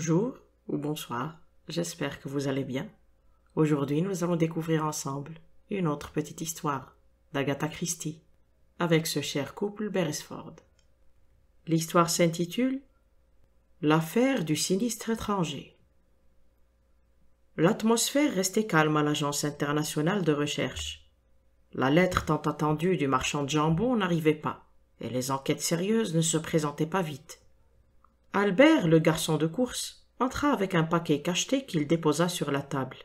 Bonjour ou bonsoir, j'espère que vous allez bien. Aujourd'hui, nous allons découvrir ensemble une autre petite histoire d'Agatha Christie avec ce cher couple Beresford. L'histoire s'intitule L'affaire du sinistre étranger. L'atmosphère restait calme à l'Agence internationale de recherche. La lettre tant attendue du marchand de jambon n'arrivait pas, et les enquêtes sérieuses ne se présentaient pas vite. Albert, le garçon de course, entra avec un paquet cacheté qu'il déposa sur la table.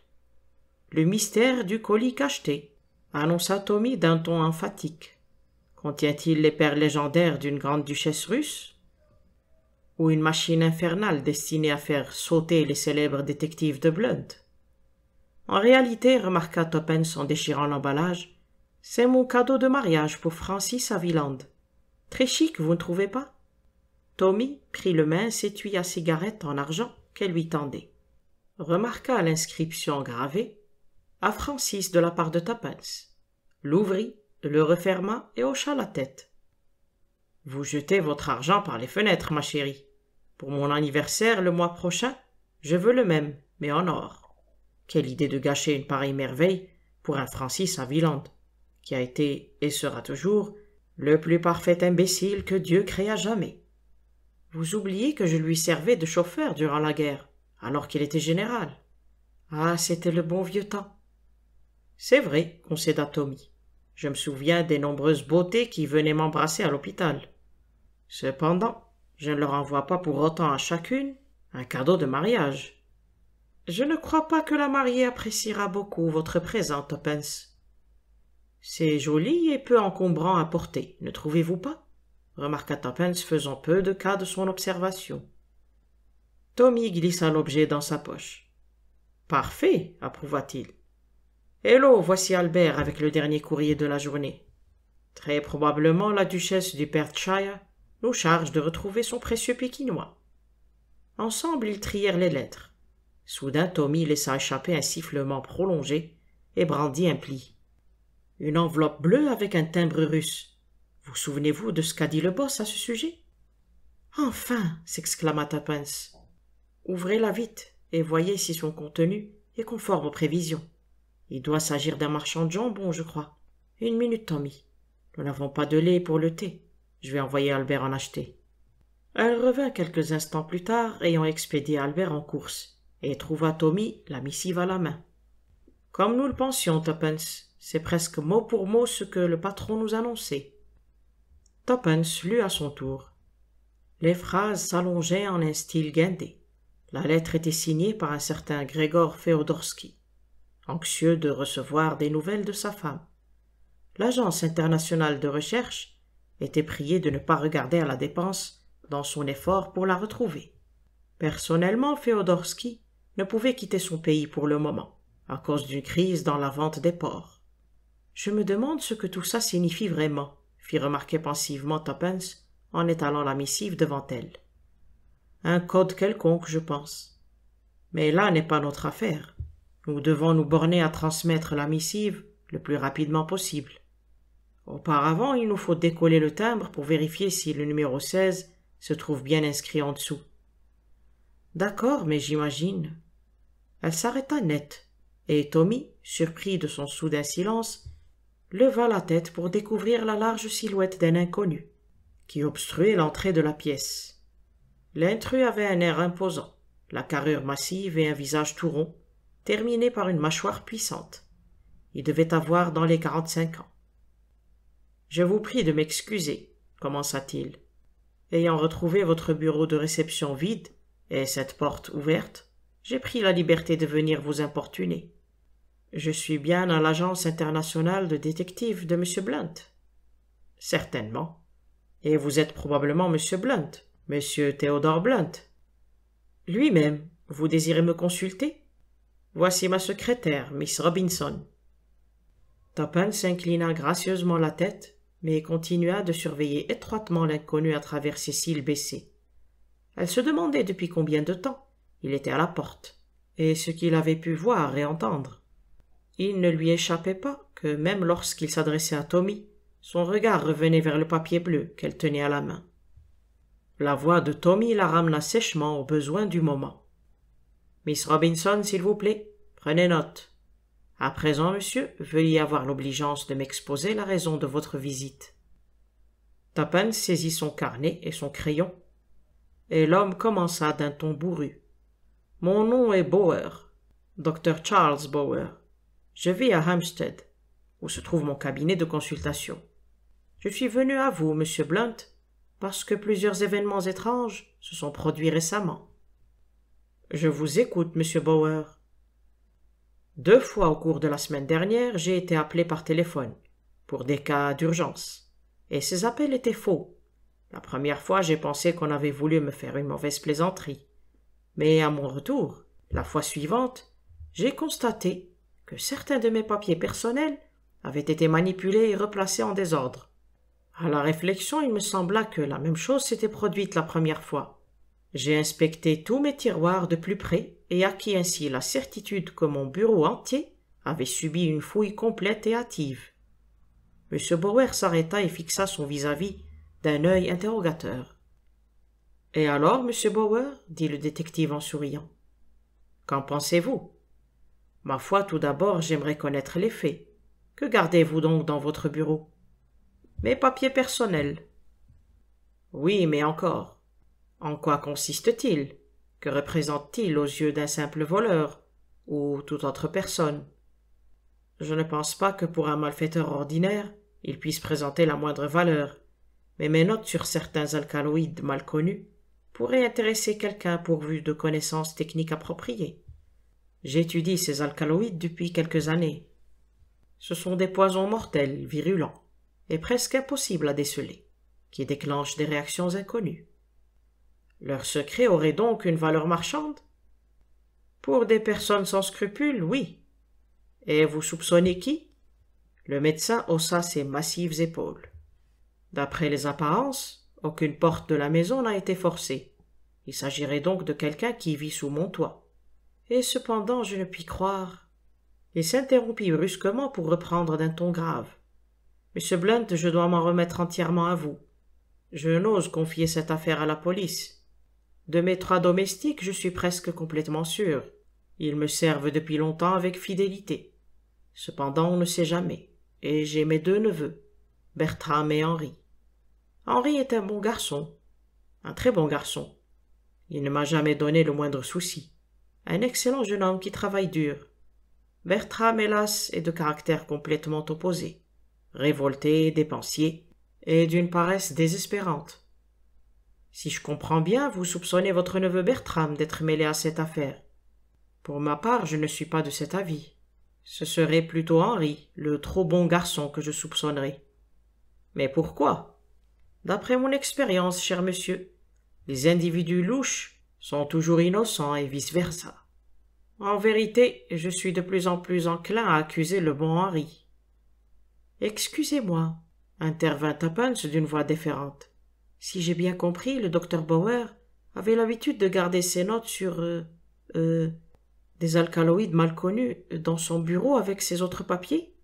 Le mystère du colis cacheté, annonça Tommy d'un ton emphatique. Contient-il les perles légendaires d'une grande duchesse russe Ou une machine infernale destinée à faire sauter les célèbres détectives de Blunt En réalité, remarqua Toppens en déchirant l'emballage, c'est mon cadeau de mariage pour Francis Aviland. Très chic, vous ne trouvez pas Tommy prit le mince étui à cigarette en argent qu'elle lui tendait. Remarqua l'inscription gravée à Francis de la part de Tapens. L'ouvrit, le referma et hocha la tête. Vous jetez votre argent par les fenêtres, ma chérie. Pour mon anniversaire le mois prochain, je veux le même, mais en or. Quelle idée de gâcher une pareille merveille pour un Francis à qui a été, et sera toujours, le plus parfait imbécile que Dieu créa jamais. Vous oubliez que je lui servais de chauffeur durant la guerre, alors qu'il était général. Ah, c'était le bon vieux temps. C'est vrai, concéda Tommy. Je me souviens des nombreuses beautés qui venaient m'embrasser à l'hôpital. Cependant, je ne leur envoie pas pour autant à chacune un cadeau de mariage. Je ne crois pas que la mariée appréciera beaucoup votre présent, Toppence. C'est joli et peu encombrant à porter, ne trouvez-vous pas remarqua Tuppence faisant peu de cas de son observation. Tommy glissa l'objet dans sa poche. Parfait, approuva-t-il. Hello, voici Albert avec le dernier courrier de la journée. Très probablement la duchesse du Perthshire nous charge de retrouver son précieux pékinois. Ensemble, ils trièrent les lettres. Soudain, Tommy laissa échapper un sifflement prolongé et brandit un pli. Une enveloppe bleue avec un timbre russe vous souvenez-vous de ce qu'a dit le boss à ce sujet Enfin s'exclama Tapens. Ouvrez-la vite et voyez si son contenu est conforme aux prévisions. Il doit s'agir d'un marchand de jambon, je crois. Une minute, Tommy. Nous n'avons pas de lait pour le thé. Je vais envoyer Albert en acheter. Elle revint quelques instants plus tard, ayant expédié Albert en course, et trouva Tommy la missive à la main. Comme nous le pensions, Tuppence, c'est presque mot pour mot ce que le patron nous annonçait. Toppens lut à son tour. Les phrases s'allongeaient en un style guindé. La lettre était signée par un certain Grégor Féodorski, anxieux de recevoir des nouvelles de sa femme. L'Agence internationale de recherche était priée de ne pas regarder à la dépense dans son effort pour la retrouver. Personnellement, Féodorski ne pouvait quitter son pays pour le moment, à cause d'une crise dans la vente des porcs. Je me demande ce que tout ça signifie vraiment, fit remarquer pensivement Tuppence en étalant la missive devant elle. Un code quelconque, je pense. Mais là n'est pas notre affaire. Nous devons nous borner à transmettre la missive le plus rapidement possible. Auparavant, il nous faut décoller le timbre pour vérifier si le numéro 16 se trouve bien inscrit en dessous. D'accord, mais j'imagine. Elle s'arrêta net, et Tommy, surpris de son soudain silence, leva la tête pour découvrir la large silhouette d'un inconnu, qui obstruait l'entrée de la pièce. L'intrus avait un air imposant, la carrure massive et un visage tout rond, terminé par une mâchoire puissante. Il devait avoir dans les quarante-cinq ans. Je vous prie de m'excuser, commença-t-il. Ayant retrouvé votre bureau de réception vide et cette porte ouverte, j'ai pris la liberté de venir vous importuner. Je suis bien à l'agence internationale de détectives de M. Blunt. Certainement. Et vous êtes probablement M. Blunt, M. Théodore Blunt. Lui-même, vous désirez me consulter Voici ma secrétaire, Miss Robinson. Topham s'inclina gracieusement la tête, mais continua de surveiller étroitement l'inconnu à travers ses cils baissés. Elle se demandait depuis combien de temps il était à la porte, et ce qu'il avait pu voir et entendre. Il ne lui échappait pas que même lorsqu'il s'adressait à Tommy, son regard revenait vers le papier bleu qu'elle tenait à la main. La voix de Tommy la ramena sèchement au besoin du moment. Miss Robinson, s'il vous plaît, prenez note. À présent, monsieur, veuillez avoir l'obligeance de m'exposer la raison de votre visite. Tappan saisit son carnet et son crayon, et l'homme commença d'un ton bourru. Mon nom est Bower, docteur Charles Bower. Je vis à Hampstead, où se trouve mon cabinet de consultation. Je suis venu à vous, monsieur Blunt, parce que plusieurs événements étranges se sont produits récemment. Je vous écoute, monsieur Bauer. » Deux fois au cours de la semaine dernière, j'ai été appelé par téléphone, pour des cas d'urgence, et ces appels étaient faux. La première fois, j'ai pensé qu'on avait voulu me faire une mauvaise plaisanterie. Mais à mon retour, la fois suivante, j'ai constaté que certains de mes papiers personnels avaient été manipulés et replacés en désordre. À la réflexion, il me sembla que la même chose s'était produite la première fois. J'ai inspecté tous mes tiroirs de plus près et acquis ainsi la certitude que mon bureau entier avait subi une fouille complète et hâtive. M. Bauer s'arrêta et fixa son vis-à-vis d'un œil interrogateur. Et alors, M. Bauer ?» dit le détective en souriant. Qu'en pensez-vous Ma foi, tout d'abord, j'aimerais connaître les faits. Que gardez-vous donc dans votre bureau Mes papiers personnels. Oui, mais encore. En quoi consiste-t-il Que représente-t-il aux yeux d'un simple voleur ou toute autre personne Je ne pense pas que pour un malfaiteur ordinaire, il puisse présenter la moindre valeur, mais mes notes sur certains alcaloïdes mal connus pourraient intéresser quelqu'un pourvu de connaissances techniques appropriées. J'étudie ces alcaloïdes depuis quelques années. Ce sont des poisons mortels, virulents, et presque impossibles à déceler, qui déclenchent des réactions inconnues. Leur secret aurait donc une valeur marchande Pour des personnes sans scrupules, oui. Et vous soupçonnez qui Le médecin haussa ses massives épaules. D'après les apparences, aucune porte de la maison n'a été forcée. Il s'agirait donc de quelqu'un qui vit sous mon toit et cependant je ne puis croire. Il s'interrompit brusquement pour reprendre d'un ton grave. Monsieur Blunt, je dois m'en remettre entièrement à vous. Je n'ose confier cette affaire à la police. De mes trois domestiques, je suis presque complètement sûr. Ils me servent depuis longtemps avec fidélité. Cependant, on ne sait jamais. Et j'ai mes deux neveux, Bertram et Henri. Henri est un bon garçon, un très bon garçon. Il ne m'a jamais donné le moindre souci un excellent jeune homme qui travaille dur. Bertram, hélas, est de caractère complètement opposé, révolté, dépensier, et d'une paresse désespérante. Si je comprends bien, vous soupçonnez votre neveu Bertram d'être mêlé à cette affaire. Pour ma part, je ne suis pas de cet avis. Ce serait plutôt Henri, le trop bon garçon, que je soupçonnerais. Mais pourquoi D'après mon expérience, cher monsieur, les individus louches sont toujours innocents et vice-versa. En vérité, je suis de plus en plus enclin à accuser le bon Henri. Excusez-moi, intervint Tappens d'une voix déférente. Si j'ai bien compris, le docteur Bauer avait l'habitude de garder ses notes sur euh, euh, des alcaloïdes mal connus dans son bureau avec ses autres papiers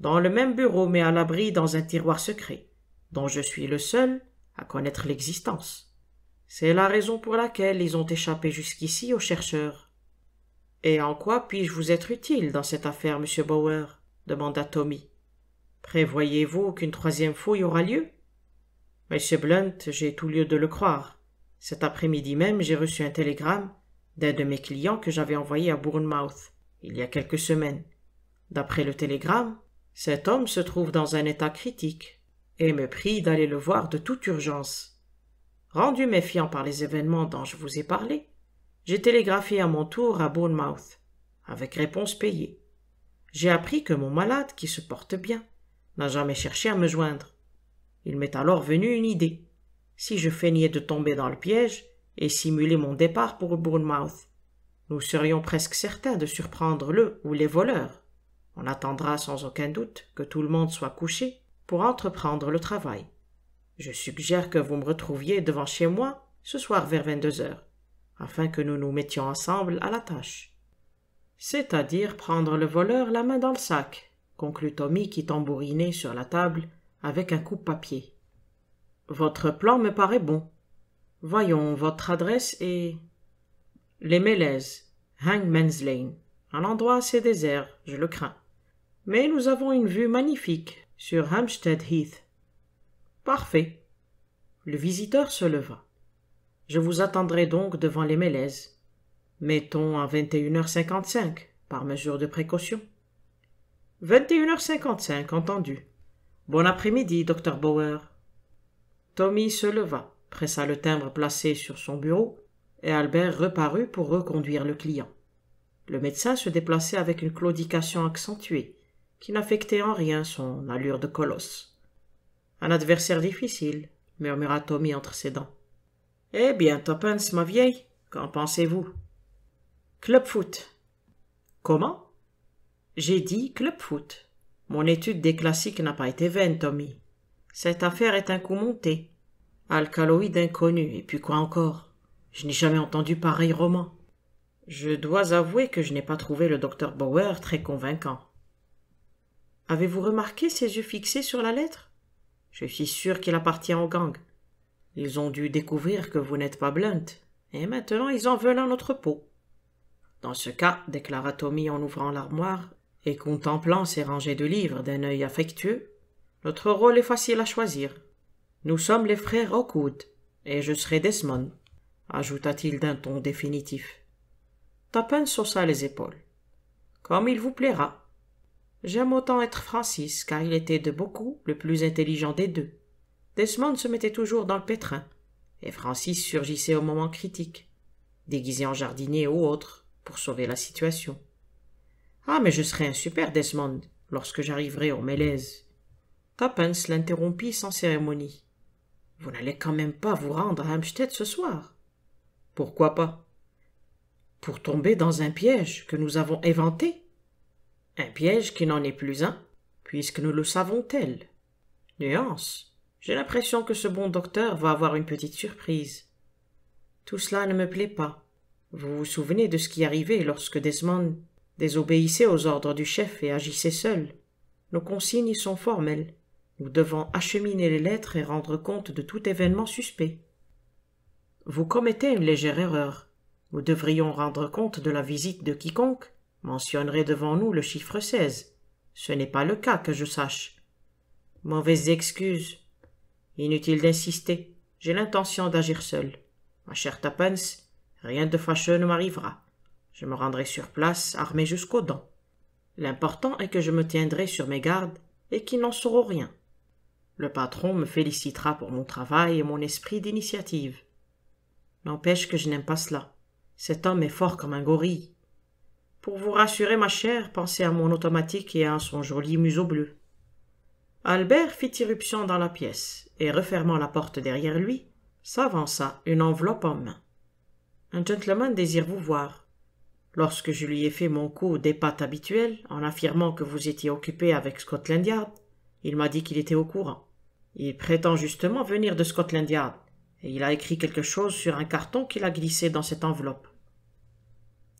Dans le même bureau, mais à l'abri dans un tiroir secret, dont je suis le seul à connaître l'existence. C'est la raison pour laquelle ils ont échappé jusqu'ici aux chercheurs. Et en quoi puis-je vous être utile dans cette affaire, monsieur Bauer? demanda Tommy. Prévoyez-vous qu'une troisième fouille aura lieu Monsieur Blunt, j'ai tout lieu de le croire. Cet après-midi même, j'ai reçu un télégramme d'un de mes clients que j'avais envoyé à Bournemouth il y a quelques semaines. D'après le télégramme, cet homme se trouve dans un état critique et me prie d'aller le voir de toute urgence. Rendu méfiant par les événements dont je vous ai parlé, j'ai télégraphié à mon tour à Bournemouth, avec réponse payée. J'ai appris que mon malade, qui se porte bien, n'a jamais cherché à me joindre. Il m'est alors venu une idée. Si je feignais de tomber dans le piège et simuler mon départ pour Bournemouth, nous serions presque certains de surprendre le ou les voleurs. On attendra sans aucun doute que tout le monde soit couché pour entreprendre le travail. Je suggère que vous me retrouviez devant chez moi ce soir vers 22 heures, afin que nous nous mettions ensemble à la tâche. C'est-à-dire prendre le voleur la main dans le sac, conclut Tommy qui tambourinait sur la table avec un coup de papier Votre plan me paraît bon. Voyons, votre adresse est. Les Mélèzes, Hangman's Lane, un endroit assez désert, je le crains. Mais nous avons une vue magnifique sur Hampstead Heath Parfait. Le visiteur se leva. Je vous attendrai donc devant les mélèzes. Mettons à 21h55, par mesure de précaution. 21h55, entendu. Bon après-midi, docteur Bauer. » Tommy se leva, pressa le timbre placé sur son bureau, et Albert reparut pour reconduire le client. Le médecin se déplaçait avec une claudication accentuée, qui n'affectait en rien son allure de colosse. Un adversaire difficile, murmura Tommy entre ses dents. Eh bien, Topens, ma vieille, qu'en pensez-vous Clubfoot. »« Comment J'ai dit clubfoot. »« Mon étude des classiques n'a pas été vaine, Tommy. Cette affaire est un coup monté. Alcaloïde inconnu, et puis quoi encore Je n'ai jamais entendu pareil roman. Je dois avouer que je n'ai pas trouvé le docteur Bauer très convaincant. Avez-vous remarqué ses yeux fixés sur la lettre je suis sûr qu'il appartient au gang. Ils ont dû découvrir que vous n'êtes pas blunt, et maintenant ils en veulent un autre pot. Dans ce cas, déclara Tommy en ouvrant l'armoire et contemplant ses rangées de livres d'un œil affectueux, notre rôle est facile à choisir. Nous sommes les frères Rockwood, et je serai Desmond, ajouta-t-il d'un ton définitif. Tapin sauta les épaules. Comme il vous plaira, J'aime autant être Francis, car il était de beaucoup le plus intelligent des deux. Desmond se mettait toujours dans le pétrin, et Francis surgissait au moment critique, déguisé en jardinier ou autre, pour sauver la situation. Ah, mais je serai un super Desmond lorsque j'arriverai au Mélèze. Tappens l'interrompit sans cérémonie. Vous n'allez quand même pas vous rendre à Hampstead ce soir. Pourquoi pas Pour tomber dans un piège que nous avons éventé ?» Un piège qui n'en est plus un, puisque nous le savons tel. Nuance. J'ai l'impression que ce bon docteur va avoir une petite surprise. Tout cela ne me plaît pas. Vous vous souvenez de ce qui arrivait lorsque Desmond désobéissait aux ordres du chef et agissait seul. Nos consignes sont formelles. Nous devons acheminer les lettres et rendre compte de tout événement suspect. Vous commettez une légère erreur. Nous devrions rendre compte de la visite de quiconque mentionnerait devant nous le chiffre 16. Ce n'est pas le cas que je sache. Mauvaise excuse. Inutile d'insister. J'ai l'intention d'agir seul. Ma chère Tappens, rien de fâcheux ne m'arrivera. Je me rendrai sur place armé jusqu'aux dents. L'important est que je me tiendrai sur mes gardes et qu'ils n'en sauront rien. Le patron me félicitera pour mon travail et mon esprit d'initiative. N'empêche que je n'aime pas cela. Cet homme est fort comme un gorille. Pour vous rassurer, ma chère, pensez à mon automatique et à son joli museau bleu. Albert fit irruption dans la pièce et, refermant la porte derrière lui, s'avança, une enveloppe en main. Un gentleman désire vous voir. Lorsque je lui ai fait mon coup des pattes habituelles en affirmant que vous étiez occupé avec Scotland Yard, il m'a dit qu'il était au courant. Il prétend justement venir de Scotland Yard, et il a écrit quelque chose sur un carton qu'il a glissé dans cette enveloppe.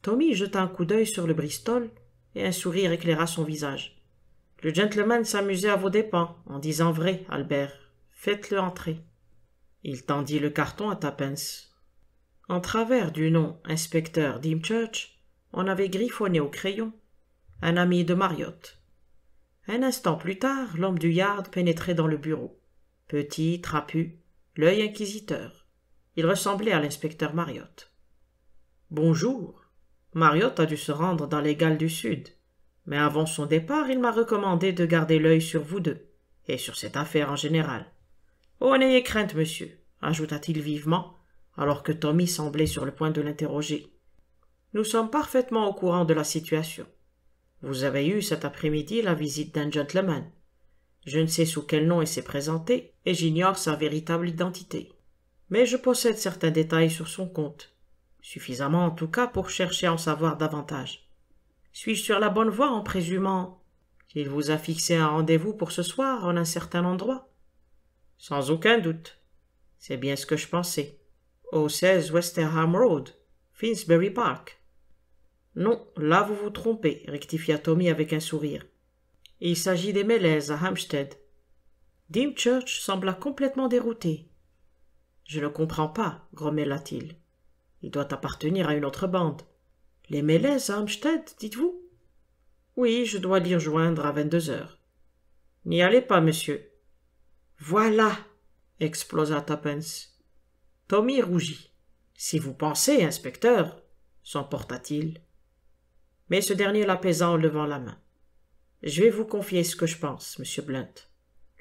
Tommy jeta un coup d'œil sur le Bristol et un sourire éclaira son visage. Le gentleman s'amusait à vos dépens en disant vrai, Albert. Faites-le entrer. Il tendit le carton à Tappence. En travers du nom inspecteur Dimchurch », on avait griffonné au crayon un ami de Mariotte. Un instant plus tard, l'homme du yard pénétrait dans le bureau. Petit, trapu, l'œil inquisiteur. Il ressemblait à l'inspecteur Mariotte. Bonjour, Mariotte a dû se rendre dans les Galles du Sud. Mais avant son départ, il m'a recommandé de garder l'œil sur vous deux, et sur cette affaire en général. Oh, n'ayez crainte, monsieur, ajouta-t-il vivement, alors que Tommy semblait sur le point de l'interroger. Nous sommes parfaitement au courant de la situation. Vous avez eu cet après-midi la visite d'un gentleman. Je ne sais sous quel nom il s'est présenté, et j'ignore sa véritable identité. Mais je possède certains détails sur son compte, suffisamment en tout cas pour chercher à en savoir davantage. Suis-je sur la bonne voie en présumant qu'il vous a fixé un rendez-vous pour ce soir en un certain endroit Sans aucun doute. C'est bien ce que je pensais. Au 16 Westerham Road, Finsbury Park. Non, là vous vous trompez, rectifia Tommy avec un sourire. Il s'agit des Mélèzes à Hampstead. Dimchurch sembla complètement dérouté. Je ne comprends pas, grommela-t-il. Il doit appartenir à une autre bande. Les Mélès à Amstead, dites-vous Oui, je dois l'y rejoindre à vingt-deux heures. N'y allez pas, monsieur. Voilà explosa Tappens. Tommy rougit. Si vous pensez, inspecteur, s'emporta-t-il. Mais ce dernier l'apaisa en levant la main. Je vais vous confier ce que je pense, monsieur Blunt.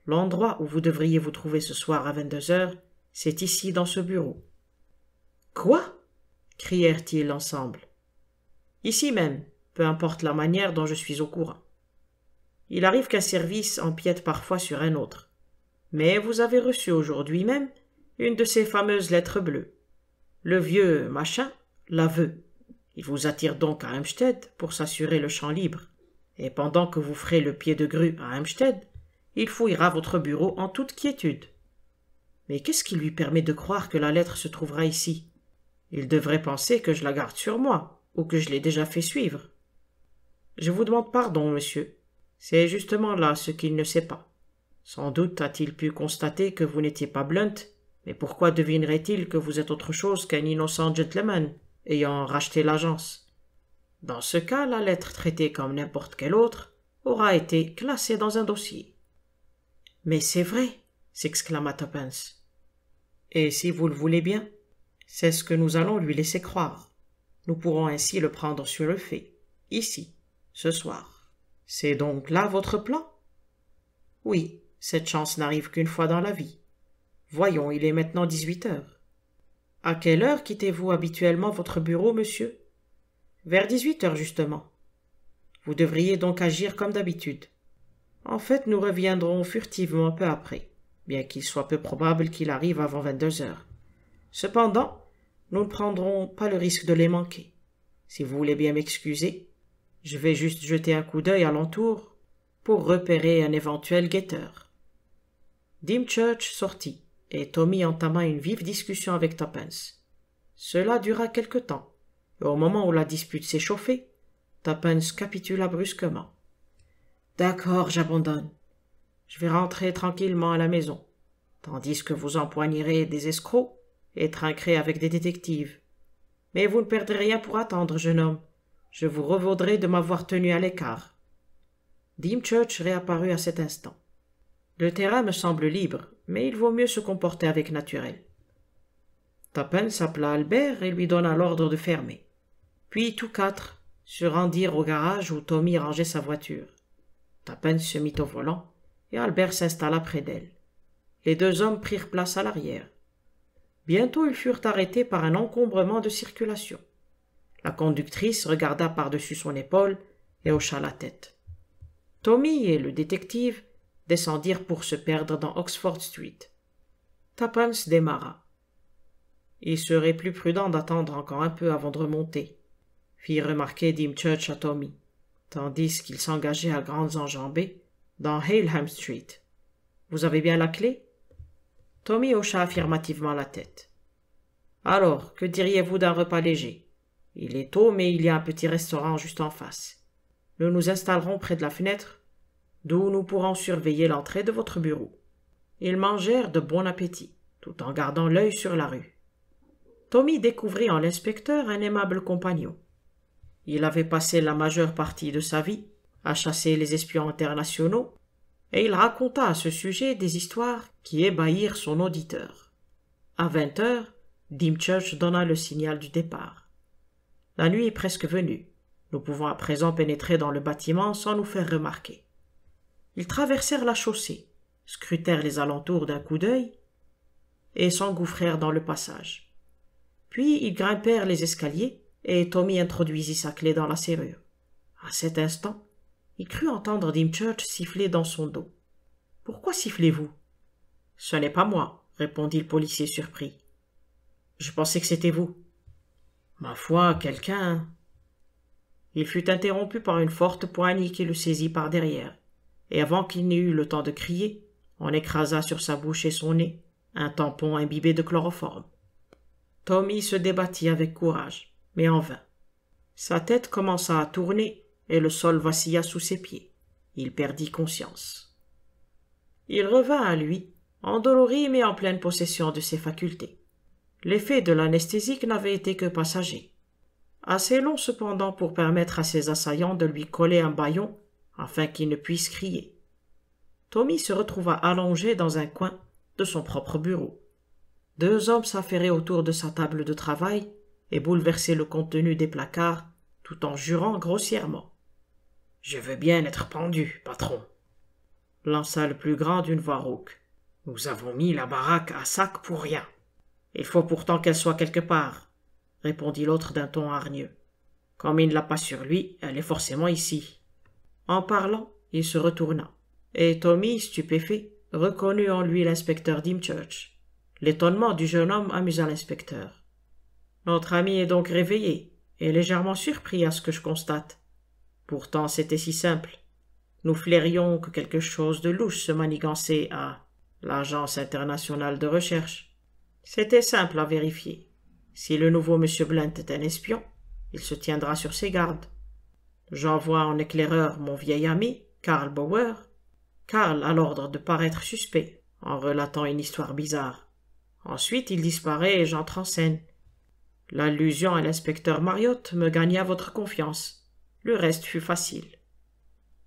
L'endroit où vous devriez vous trouver ce soir à vingt-deux heures, c'est ici dans ce bureau. Quoi crièrent-ils ensemble. Ici même, peu importe la manière dont je suis au courant. Il arrive qu'un service empiète parfois sur un autre. Mais vous avez reçu aujourd'hui même une de ces fameuses lettres bleues. Le vieux machin la veut. Il vous attire donc à Hempstead pour s'assurer le champ libre. Et pendant que vous ferez le pied de grue à Hempstead, il fouillera votre bureau en toute quiétude. Mais qu'est-ce qui lui permet de croire que la lettre se trouvera ici il devrait penser que je la garde sur moi, ou que je l'ai déjà fait suivre. Je vous demande pardon, monsieur. C'est justement là ce qu'il ne sait pas. Sans doute a-t-il pu constater que vous n'étiez pas blunt, mais pourquoi devinerait-il que vous êtes autre chose qu'un innocent gentleman ayant racheté l'agence Dans ce cas, la lettre traitée comme n'importe quelle autre aura été classée dans un dossier. Mais c'est vrai, s'exclama Toppens. Et si vous le voulez bien, c'est ce que nous allons lui laisser croire. Nous pourrons ainsi le prendre sur le fait, ici, ce soir. C'est donc là votre plan Oui, cette chance n'arrive qu'une fois dans la vie. Voyons, il est maintenant dix-huit heures. À quelle heure quittez-vous habituellement votre bureau, monsieur Vers dix-huit heures, justement. Vous devriez donc agir comme d'habitude. En fait, nous reviendrons furtivement peu après, bien qu'il soit peu probable qu'il arrive avant vingt-deux heures. Cependant, nous ne prendrons pas le risque de les manquer. Si vous voulez bien m'excuser, je vais juste jeter un coup d'œil alentour pour repérer un éventuel guetteur. Dimchurch sortit, et Tommy entama une vive discussion avec Tuppence. Cela dura quelque temps, et au moment où la dispute s'échauffait, Tuppence capitula brusquement. D'accord, j'abandonne. Je vais rentrer tranquillement à la maison, tandis que vous empoignerez des escrocs et trinquerai avec des détectives. Mais vous ne perdrez rien pour attendre, jeune homme. Je vous revaudrai de m'avoir tenu à l'écart. Dimchurch réapparut à cet instant. Le terrain me semble libre, mais il vaut mieux se comporter avec naturel. Tapin s'appela Albert et lui donna l'ordre de fermer. Puis tous quatre se rendirent au garage où Tommy rangeait sa voiture. Tapin se mit au volant et Albert s'installa près d'elle. Les deux hommes prirent place à l'arrière. Bientôt ils furent arrêtés par un encombrement de circulation. La conductrice regarda par-dessus son épaule et hocha la tête. Tommy et le détective descendirent pour se perdre dans Oxford Street. Tapams démarra. Il serait plus prudent d'attendre encore un peu avant de remonter, fit remarquer Dimchurch à Tommy, tandis qu'il s'engageait à grandes enjambées dans Haleham Street. Vous avez bien la clé Tommy hocha affirmativement la tête. Alors, que diriez-vous d'un repas léger Il est tôt, mais il y a un petit restaurant juste en face. Nous nous installerons près de la fenêtre, d'où nous pourrons surveiller l'entrée de votre bureau. Ils mangèrent de bon appétit, tout en gardant l'œil sur la rue. Tommy découvrit en l'inspecteur un aimable compagnon. Il avait passé la majeure partie de sa vie à chasser les espions internationaux et il raconta à ce sujet des histoires qui ébahirent son auditeur. À vingt heures, Dimchurch donna le signal du départ. La nuit est presque venue. Nous pouvons à présent pénétrer dans le bâtiment sans nous faire remarquer. Ils traversèrent la chaussée, scrutèrent les alentours d'un coup d'œil et s'engouffrèrent dans le passage. Puis ils grimpèrent les escaliers et Tommy introduisit sa clé dans la serrure. À cet instant, il crut entendre Dimchurch siffler dans son dos. Pourquoi sifflez-vous Ce n'est pas moi, répondit le policier surpris. Je pensais que c'était vous. Ma foi, quelqu'un. Il fut interrompu par une forte poignée qui le saisit par derrière, et avant qu'il n'ait eu le temps de crier, on écrasa sur sa bouche et son nez un tampon imbibé de chloroforme. Tommy se débattit avec courage, mais en vain. Sa tête commença à tourner et le sol vacilla sous ses pieds. Il perdit conscience. Il revint à lui, endolori mais en pleine possession de ses facultés. L'effet de l'anesthésique n'avait été que passager. Assez long cependant pour permettre à ses assaillants de lui coller un baillon afin qu'il ne puisse crier. Tommy se retrouva allongé dans un coin de son propre bureau. Deux hommes s'affairaient autour de sa table de travail et bouleversaient le contenu des placards tout en jurant grossièrement. Je veux bien être pendu, patron, lança le plus grand d'une voix rauque. Nous avons mis la baraque à sac pour rien. Il faut pourtant qu'elle soit quelque part, répondit l'autre d'un ton hargneux. Comme il ne l'a pas sur lui, elle est forcément ici. En parlant, il se retourna, et Tommy, stupéfait, reconnut en lui l'inspecteur Dimchurch. L'étonnement du jeune homme amusa l'inspecteur. Notre ami est donc réveillé, et légèrement surpris à ce que je constate, Pourtant c'était si simple. Nous flairions que quelque chose de louche se manigançait à l'Agence internationale de recherche. C'était simple à vérifier. Si le nouveau M. Blunt est un espion, il se tiendra sur ses gardes. J'envoie en éclaireur mon vieil ami, Karl Bauer. Karl a l'ordre de paraître suspect en relatant une histoire bizarre. Ensuite, il disparaît et j'entre en scène. L'allusion à l'inspecteur Mariotte me gagna votre confiance. Le reste fut facile.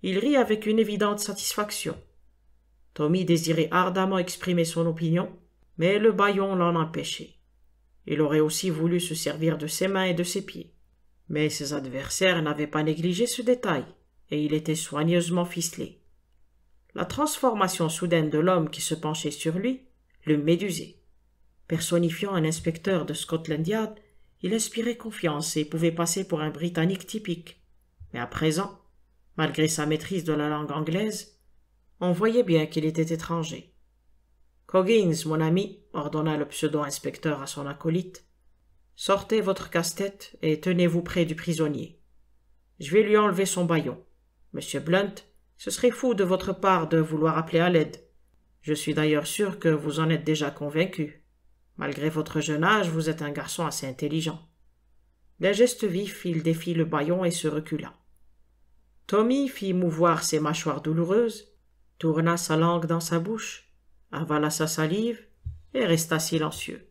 Il rit avec une évidente satisfaction. Tommy désirait ardemment exprimer son opinion, mais le baillon l'en empêchait. Il aurait aussi voulu se servir de ses mains et de ses pieds. Mais ses adversaires n'avaient pas négligé ce détail, et il était soigneusement ficelé. La transformation soudaine de l'homme qui se penchait sur lui le médusait. Personnifiant un inspecteur de Scotland Yard, il inspirait confiance et pouvait passer pour un Britannique typique, mais à présent, malgré sa maîtrise de la langue anglaise, on voyait bien qu'il était étranger. Coggins, mon ami, ordonna le pseudo-inspecteur à son acolyte, sortez votre casse-tête et tenez-vous près du prisonnier. Je vais lui enlever son baillon. Monsieur Blunt, ce serait fou de votre part de vouloir appeler à l'aide. Je suis d'ailleurs sûr que vous en êtes déjà convaincu. Malgré votre jeune âge, vous êtes un garçon assez intelligent. D'un geste vif, il défit le baillon et se recula. Tommy fit mouvoir ses mâchoires douloureuses, tourna sa langue dans sa bouche, avala sa salive et resta silencieux.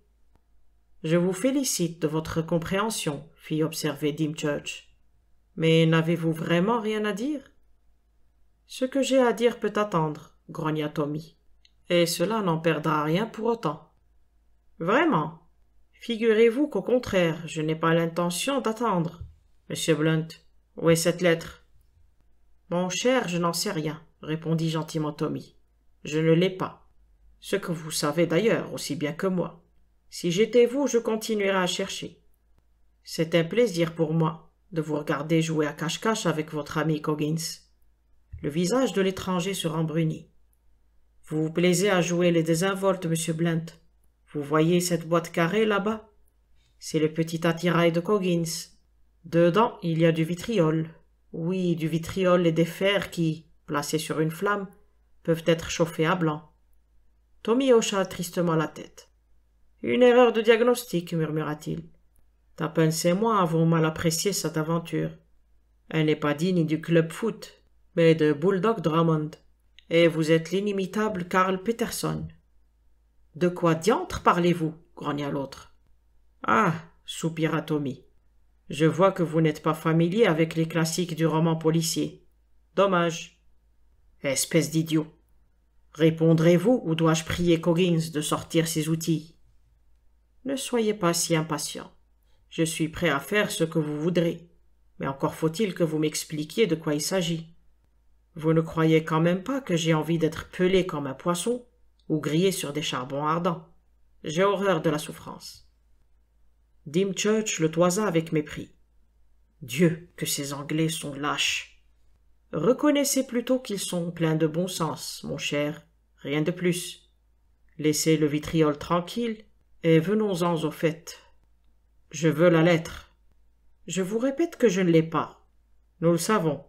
Je vous félicite de votre compréhension, fit observer Dimchurch, « Mais n'avez-vous vraiment rien à dire Ce que j'ai à dire peut attendre, grogna Tommy, et cela n'en perdra rien pour autant. Vraiment Figurez-vous qu'au contraire, je n'ai pas l'intention d'attendre. Monsieur Blunt, où est cette lettre mon cher, je n'en sais rien, répondit gentiment Tommy. Je ne l'ai pas. Ce que vous savez d'ailleurs aussi bien que moi. Si j'étais vous, je continuerais à chercher. C'est un plaisir pour moi de vous regarder jouer à cache-cache avec votre ami Coggins. Le visage de l'étranger se rembrunit. Vous vous plaisez à jouer les désinvoltes, monsieur Blunt. Vous voyez cette boîte carrée là-bas C'est le petit attirail de Coggins. Dedans, il y a du vitriol. Oui, du vitriol et des fers qui, placés sur une flamme, peuvent être chauffés à blanc. Tommy hocha tristement la tête. Une erreur de diagnostic, murmura-t-il. ta et moi avons mal apprécié cette aventure. Elle n'est pas digne du club foot, mais de Bulldog Drummond. Et vous êtes l'inimitable Karl Peterson. De quoi diantre parlez-vous grogna l'autre. Ah soupira Tommy. Je vois que vous n'êtes pas familier avec les classiques du roman policier. Dommage. Espèce d'idiot. Répondrez-vous ou dois-je prier Coggins de sortir ses outils Ne soyez pas si impatient. Je suis prêt à faire ce que vous voudrez, mais encore faut-il que vous m'expliquiez de quoi il s'agit. Vous ne croyez quand même pas que j'ai envie d'être pelé comme un poisson ou grillé sur des charbons ardents. J'ai horreur de la souffrance. Dimchurch le toisa avec mépris. Dieu, que ces Anglais sont lâches. Reconnaissez plutôt qu'ils sont pleins de bon sens, mon cher, rien de plus. Laissez le vitriol tranquille, et venons-en au fait. Je veux la lettre. Je vous répète que je ne l'ai pas. Nous le savons.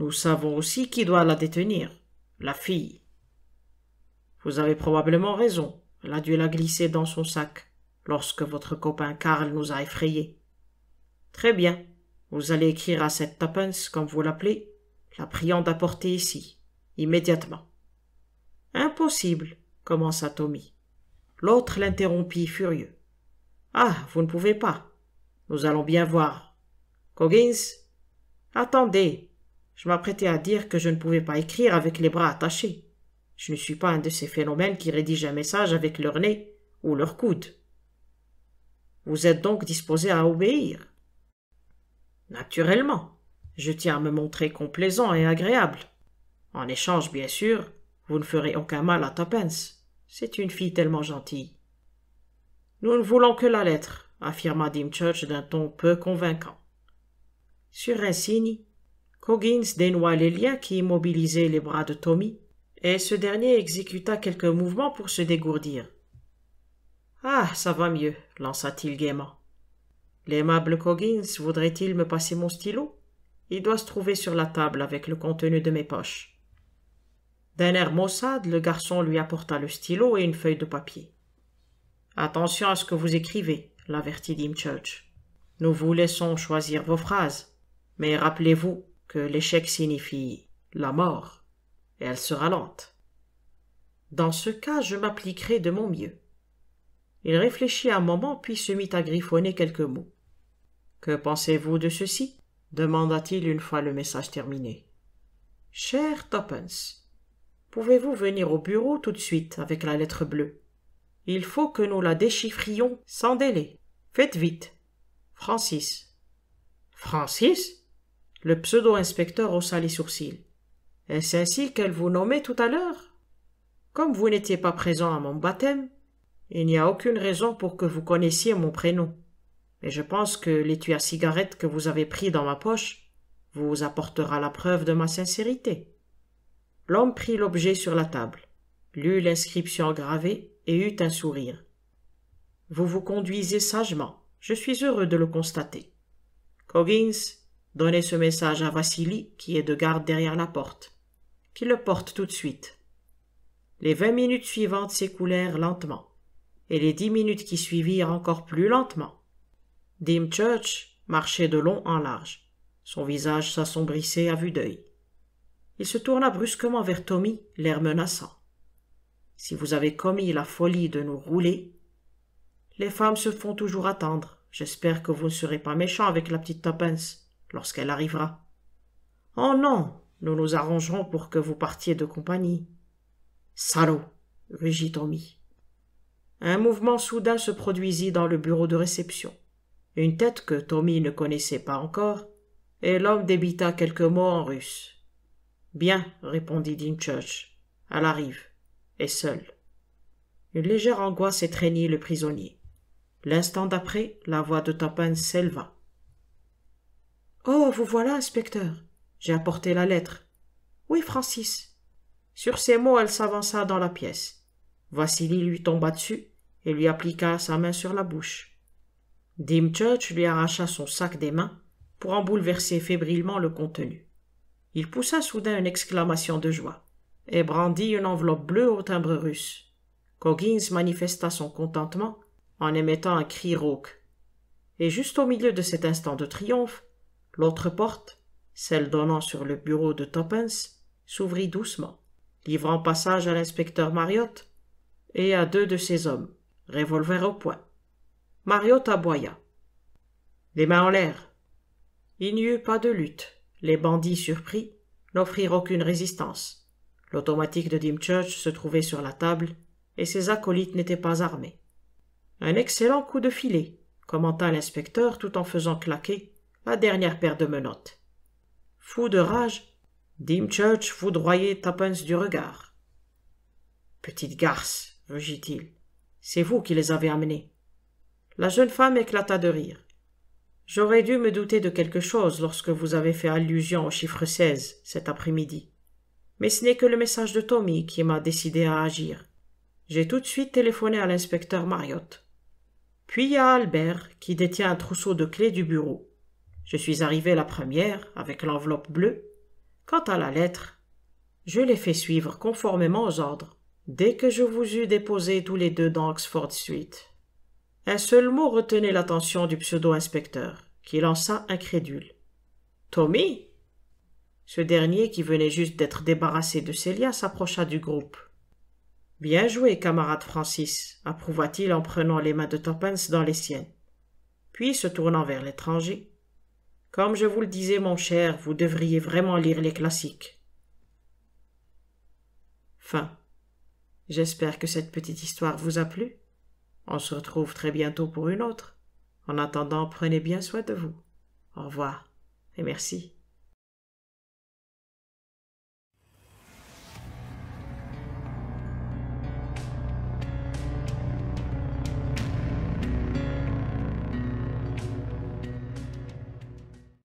Nous savons aussi qui doit la détenir, la fille. Vous avez probablement raison, l'a a dû la glisser dans son sac lorsque votre copain Karl nous a effrayés. Très bien, vous allez écrire à cette Tuppence, comme vous l'appelez, la priant d'apporter ici, immédiatement. Impossible, commença Tommy. L'autre l'interrompit furieux. Ah, vous ne pouvez pas. Nous allons bien voir. Coggins Attendez. Je m'apprêtais à dire que je ne pouvais pas écrire avec les bras attachés. Je ne suis pas un de ces phénomènes qui rédigent un message avec leur nez ou leur coude. Vous êtes donc disposé à obéir Naturellement. Je tiens à me montrer complaisant et agréable. En échange, bien sûr, vous ne ferez aucun mal à Toppence. C'est une fille tellement gentille. Nous ne voulons que la lettre, affirma Dimchurch d'un ton peu convaincant. Sur un signe, Coggins dénoua les liens qui immobilisaient les bras de Tommy, et ce dernier exécuta quelques mouvements pour se dégourdir. Ah, ça va mieux, lança-t-il gaiement. L'aimable Coggins voudrait-il me passer mon stylo Il doit se trouver sur la table avec le contenu de mes poches. D'un air maussade, le garçon lui apporta le stylo et une feuille de papier. Attention à ce que vous écrivez, l'avertit Dimchurch. Nous vous laissons choisir vos phrases, mais rappelez-vous que l'échec signifie la mort, et elle sera lente. Dans ce cas, je m'appliquerai de mon mieux. Il réfléchit un moment, puis se mit à griffonner quelques mots. Que pensez-vous de ceci demanda-t-il une fois le message terminé. Cher Toppens, pouvez-vous venir au bureau tout de suite avec la lettre bleue Il faut que nous la déchiffrions sans délai. Faites vite. Francis. Francis Le pseudo-inspecteur haussa les sourcils. Est-ce ainsi qu'elle vous nommait tout à l'heure Comme vous n'étiez pas présent à mon baptême, il n'y a aucune raison pour que vous connaissiez mon prénom. Mais je pense que l'étui à cigarette que vous avez pris dans ma poche vous apportera la preuve de ma sincérité. L'homme prit l'objet sur la table, lut l'inscription gravée et eut un sourire. Vous vous conduisez sagement. Je suis heureux de le constater. Coggins, donnez ce message à Vassili, qui est de garde derrière la porte. Qui le porte tout de suite. Les vingt minutes suivantes s'écoulèrent lentement et les dix minutes qui suivirent encore plus lentement. Dymchurch marchait de long en large. Son visage s'assombrissait à vue d'œil. Il se tourna brusquement vers Tommy, l'air menaçant. Si vous avez commis la folie de nous rouler, les femmes se font toujours attendre. J'espère que vous ne serez pas méchant avec la petite Tuppence lorsqu'elle arrivera. Oh non, nous nous arrangerons pour que vous partiez de compagnie. Salaud, rugit Tommy. Un mouvement soudain se produisit dans le bureau de réception. Une tête que Tommy ne connaissait pas encore, et l'homme débita quelques mots en russe. Bien, répondit Dymchurch. « Elle arrive, et seule. Une légère angoisse étreignit le prisonnier. L'instant d'après, la voix de Toppen s'éleva. Oh, vous voilà, inspecteur. J'ai apporté la lettre. Oui, Francis. Sur ces mots, elle s'avança dans la pièce. Vassili lui tomba dessus et lui appliqua sa main sur la bouche. Dimchurch lui arracha son sac des mains pour en bouleverser fébrilement le contenu. Il poussa soudain une exclamation de joie et brandit une enveloppe bleue au timbre russe. Coggins manifesta son contentement en émettant un cri rauque. Et juste au milieu de cet instant de triomphe, l'autre porte, celle donnant sur le bureau de Toppens, s'ouvrit doucement, livrant passage à l'inspecteur Mariotte et à deux de ses hommes revolver au poing. Mario taboya. Les mains en l'air. Il n'y eut pas de lutte. Les bandits surpris n'offrirent aucune résistance. L'automatique de Dimchurch se trouvait sur la table et ses acolytes n'étaient pas armés. Un excellent coup de filet, commenta l'inspecteur tout en faisant claquer la dernière paire de menottes. Fou de rage, Dimchurch foudroyait Tapens du regard. Petite garce, rugit-il, c'est vous qui les avez amenés. La jeune femme éclata de rire. J'aurais dû me douter de quelque chose lorsque vous avez fait allusion au chiffre 16 cet après-midi. Mais ce n'est que le message de Tommy qui m'a décidé à agir. J'ai tout de suite téléphoné à l'inspecteur Mariotte. Puis à Albert, qui détient un trousseau de clés du bureau. Je suis arrivé la première, avec l'enveloppe bleue. Quant à la lettre, je l'ai fait suivre conformément aux ordres dès que je vous eus déposé tous les deux dans Oxford Suite, Un seul mot retenait l'attention du pseudo-inspecteur, qui lança incrédule. Tommy Ce dernier, qui venait juste d'être débarrassé de Célia, s'approcha du groupe. Bien joué, camarade Francis, approuva-t-il en prenant les mains de Toppens dans les siennes. Puis, se tournant vers l'étranger, Comme je vous le disais, mon cher, vous devriez vraiment lire les classiques. Fin. J'espère que cette petite histoire vous a plu. On se retrouve très bientôt pour une autre. En attendant, prenez bien soin de vous. Au revoir et merci.